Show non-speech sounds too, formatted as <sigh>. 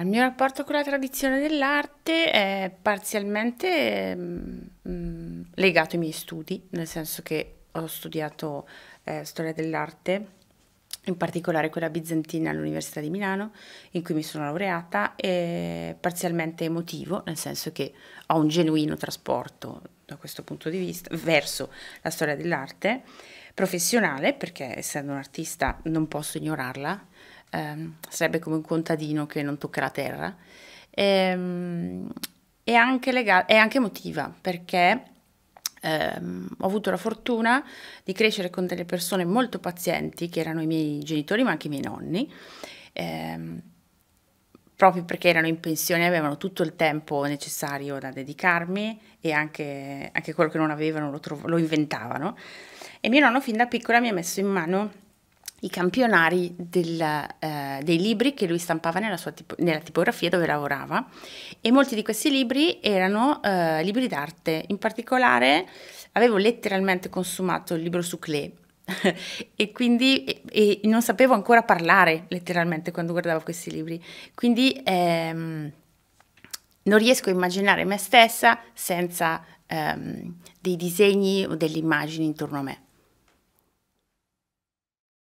Il mio rapporto con la tradizione dell'arte è parzialmente mh, mm, mm, legato ai miei studi, nel senso che ho studiato eh, storia dell'arte, in particolare quella bizantina all'Università di Milano, in cui mi sono laureata, e parzialmente emotivo, nel senso che ho un genuino trasporto da questo punto di vista verso la storia dell'arte, professionale, perché essendo un artista non posso ignorarla, ehm, sarebbe come un contadino che non tocca la terra, ehm, e, è, anche lega- è anche emotiva perché ehm, ho avuto la fortuna di crescere con delle persone molto pazienti che erano i miei genitori ma anche i miei nonni ehm, proprio perché erano in pensione avevano tutto il tempo necessario da dedicarmi e anche, anche quello che non avevano lo, trov- lo inventavano. E mio nonno fin da piccola mi ha messo in mano i campionari del, eh, dei libri che lui stampava nella, sua tipo, nella tipografia dove lavorava e molti di questi libri erano eh, libri d'arte, in particolare avevo letteralmente consumato il libro su Klee <laughs> e quindi e, e non sapevo ancora parlare letteralmente quando guardavo questi libri, quindi ehm, non riesco a immaginare me stessa senza ehm, dei disegni o delle immagini intorno a me.